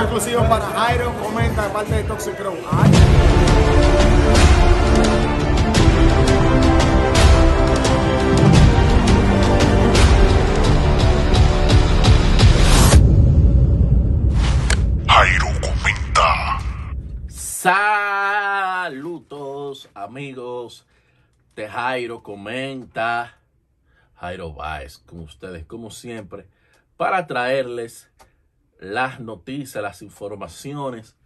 exclusivo para Jairo. Comenta de parte de Toxic Jairo comenta. Saludos, amigos de Jairo comenta. Jairo Baez con ustedes, como siempre, para traerles las noticias, las informaciones,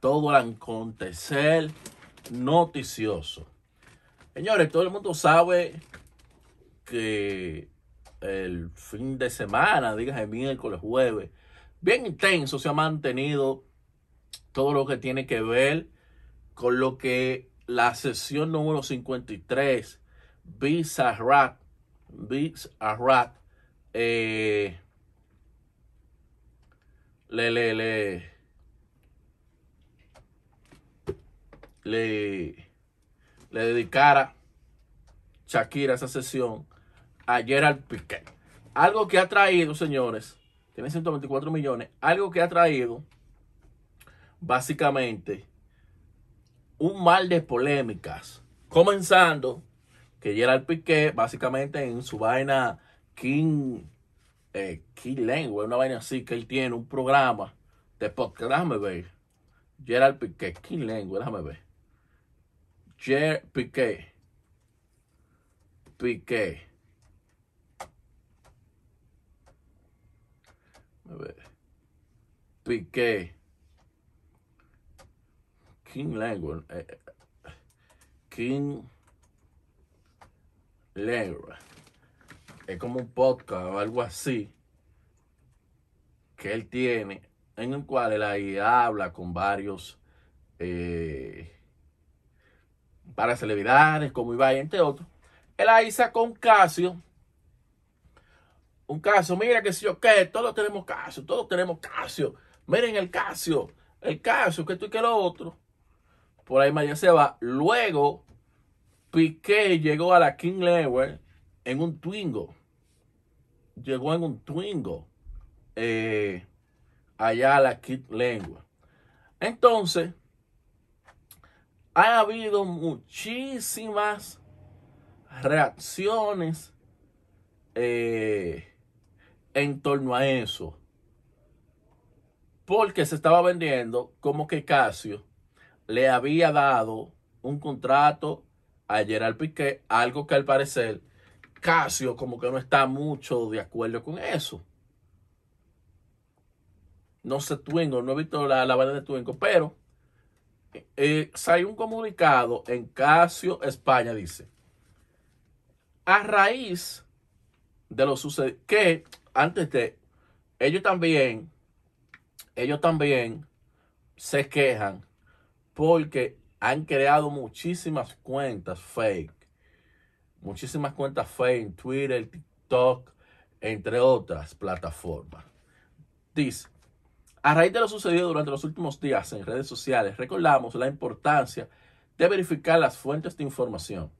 todo el acontecer noticioso. Señores, todo el mundo sabe que el fin de semana, dígase miércoles, jueves, bien intenso se ha mantenido todo lo que tiene que ver con lo que la sesión número 53, Visa Visa Rat, eh, le, le, le, le, le dedicara Shakira esa sesión a Gerald Piquet. Algo que ha traído, señores, tiene 124 millones, algo que ha traído básicamente un mal de polémicas. Comenzando que Gerald Piquet, básicamente en su vaina King ¿Qué eh, lengua? una vaina así, que él tiene un programa de podcast. Déjame ver. Gerald Piqué, ¿Qué lengua? déjame ver. Gerald Piqué. Piqué. A ver. Piqué. King Language. King como un podcast o algo así que él tiene, en el cual él ahí habla con varios eh, para celebridades, como Ibai, entre otros. Él ahí sacó un caso, un caso, mira que si yo que todos tenemos caso, todos tenemos caso, miren el caso, el caso, que tú y que lo otro. Por ahí María se va. Luego, Piqué llegó a la King Lever en un Twingo llegó en un Twingo eh, allá a la kit Lengua. Entonces, ha habido muchísimas reacciones eh, en torno a eso. Porque se estaba vendiendo como que Casio le había dado un contrato a Gerard Piqué, algo que al parecer Casio como que no está mucho de acuerdo con eso. No sé Twingo, no he visto la, la banda de Twingo, pero eh, un comunicado en Casio, España, dice, a raíz de lo sucedido, que antes de, ellos también, ellos también se quejan porque han creado muchísimas cuentas fake muchísimas cuentas fake en Twitter, TikTok, entre otras plataformas. Dice, a raíz de lo sucedido durante los últimos días en redes sociales, recordamos la importancia de verificar las fuentes de información.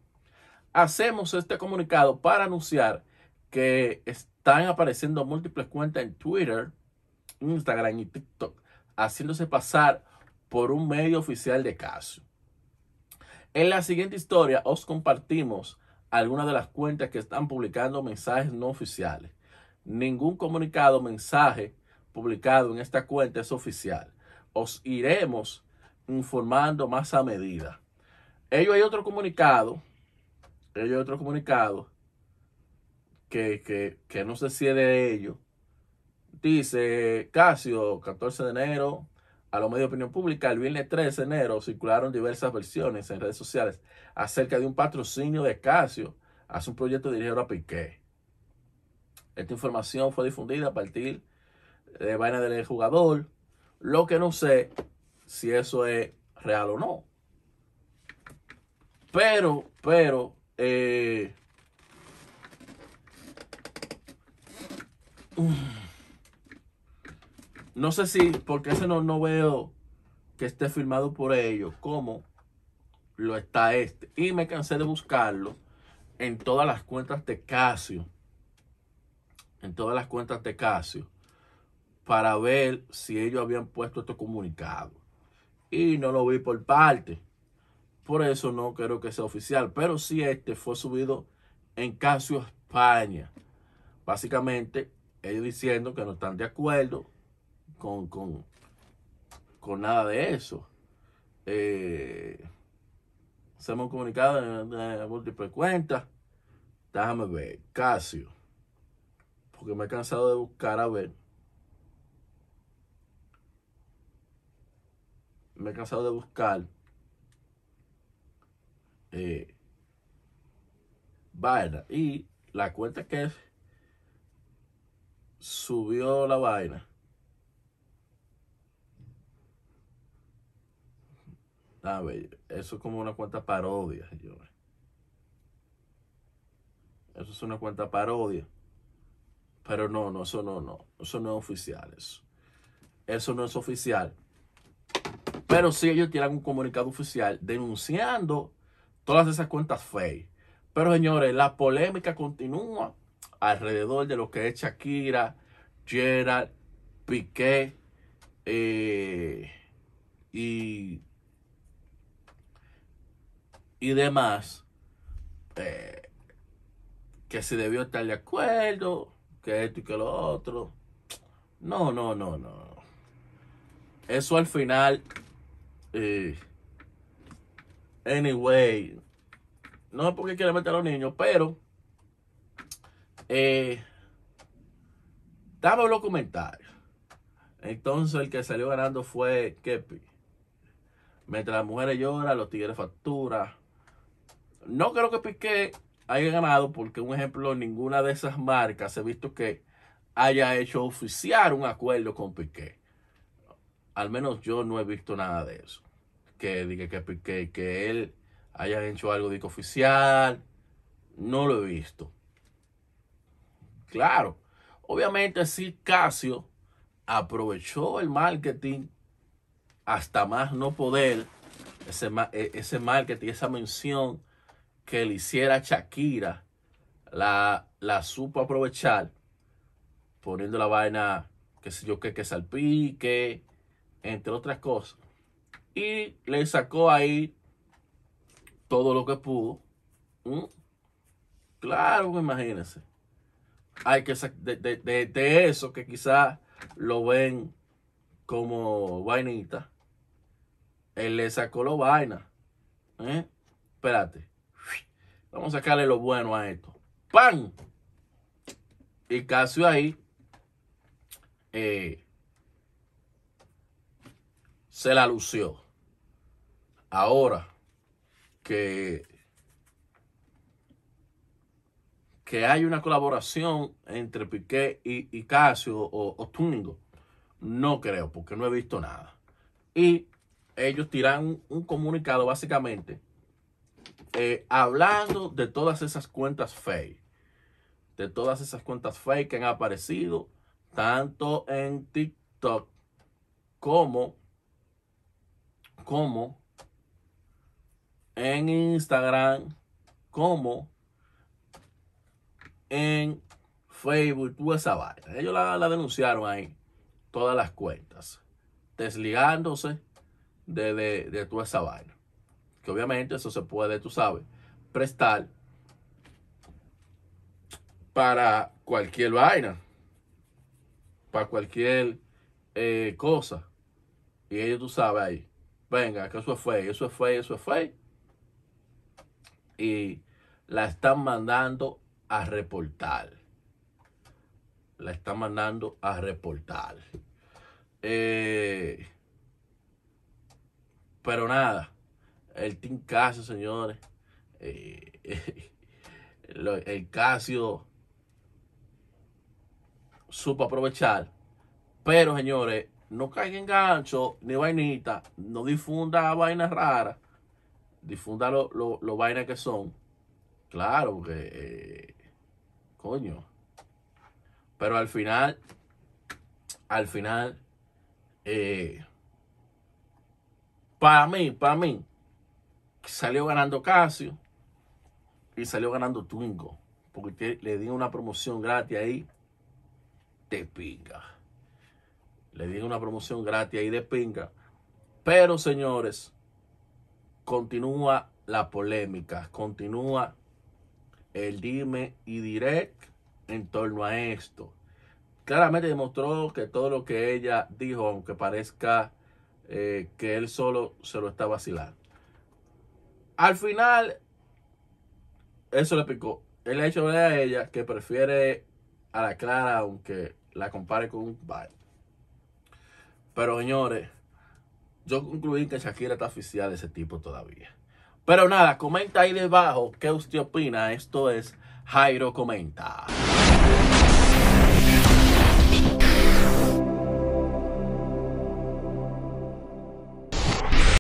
Hacemos este comunicado para anunciar que están apareciendo múltiples cuentas en Twitter, Instagram y TikTok, haciéndose pasar por un medio oficial de caso. En la siguiente historia os compartimos algunas de las cuentas que están publicando mensajes no oficiales. Ningún comunicado, mensaje publicado en esta cuenta es oficial. Os iremos informando más a medida. Ello hay otro comunicado, ellos hay otro comunicado que, que, que no sé si es de ello. Dice Casio, 14 de enero, a los medios de opinión pública, el viernes 3 de enero circularon diversas versiones en redes sociales acerca de un patrocinio de Casio a su proyecto dirigido a Piqué. Esta información fue difundida a partir de vaina del jugador, lo que no sé si eso es real o no. Pero, pero, eh, no sé si, porque ese no, no veo que esté firmado por ellos, como lo está este. Y me cansé de buscarlo en todas las cuentas de Casio. En todas las cuentas de Casio. Para ver si ellos habían puesto este comunicado. Y no lo vi por parte. Por eso no creo que sea oficial. Pero si este fue subido en Casio España. Básicamente, ellos diciendo que no están de acuerdo con, con, con nada de eso. Eh, se hemos comunicado en, en múltiples cuentas. Déjame ver, Casio. Porque me he cansado de buscar a ver. Me he cansado de buscar. Eh, vaina. Y la cuenta que subió la vaina Eso es como una cuenta parodia, señores. Eso es una cuenta parodia. Pero no, no, eso no, no. Eso no es oficial, eso. no es oficial. Pero sí ellos tienen un comunicado oficial denunciando todas esas cuentas fake. Pero señores, la polémica continúa alrededor de lo que es Shakira, Gerard, Piqué eh, y y demás, eh, que se debió estar de acuerdo, que esto y que lo otro. No, no, no, no. Eso al final, eh, anyway, no es porque quiere meter a los niños, pero eh, dame los comentarios. Entonces el que salió ganando fue Kepi. Mientras las mujeres lloran, los tigres facturan. No creo que Piqué haya ganado porque, un ejemplo, ninguna de esas marcas he visto que haya hecho oficial un acuerdo con Piqué. Al menos yo no he visto nada de eso. Que diga que Piqué, que él haya hecho algo de oficial, no lo he visto. Claro, obviamente sí Casio aprovechó el marketing hasta más no poder, ese, e, ese marketing, esa mención que le hiciera Shakira, la, supo aprovechar poniendo la vaina, que sé yo, que, que salpique, entre otras cosas. Y le sacó ahí todo lo que pudo. Mm. Claro, pues, imagínense. Hay que de, de, eso que quizás lo ven como vainita. Él le sacó la vaina. ¿eh? Espérate. Vamos a sacarle lo bueno a esto. ¡Pam! Y Casio ahí eh, se la lució. Ahora que, que hay una colaboración entre Piqué y, Casio o, o no creo, porque no he visto nada. Y ellos tiran un comunicado básicamente eh, hablando de todas esas cuentas fake, de todas esas cuentas fake que han aparecido tanto en TikTok como, como en Instagram, como en Facebook, toda esa vaina. Ellos la, denunciaron ahí, todas las cuentas, desligándose de, de, de toda esa vaina que obviamente eso se puede, tú sabes, prestar para cualquier vaina, para cualquier eh, cosa. Y ellos, tú sabes, ahí, venga, que eso es eso es fe, eso es fe. Y la están mandando a reportar. La están mandando a reportar. Eh, pero nada, el Team Casio, señores. Eh, el Casio supo aprovechar. Pero, señores, no caiga en gancho ni vainita. No difunda vainas raras. Difunda lo, vainas que son. Claro, porque. Eh, coño. Pero al final. Al final. Eh, para mí, para mí salió ganando Casio y salió ganando Twingo. Porque le di una promoción gratis ahí de pinga. Le di una promoción gratis ahí de pinga. Pero señores, continúa la polémica, continúa el dime y direct en torno a esto. Claramente demostró que todo lo que ella dijo, aunque parezca eh, que él solo se lo está vacilando. Al final, eso le picó. Él ha hecho ver a ella que prefiere a la Clara, aunque la compare con un bar. Pero señores, yo concluí que Shakira está oficial de ese tipo todavía. Pero nada, comenta ahí debajo qué usted opina. Esto es Jairo Comenta.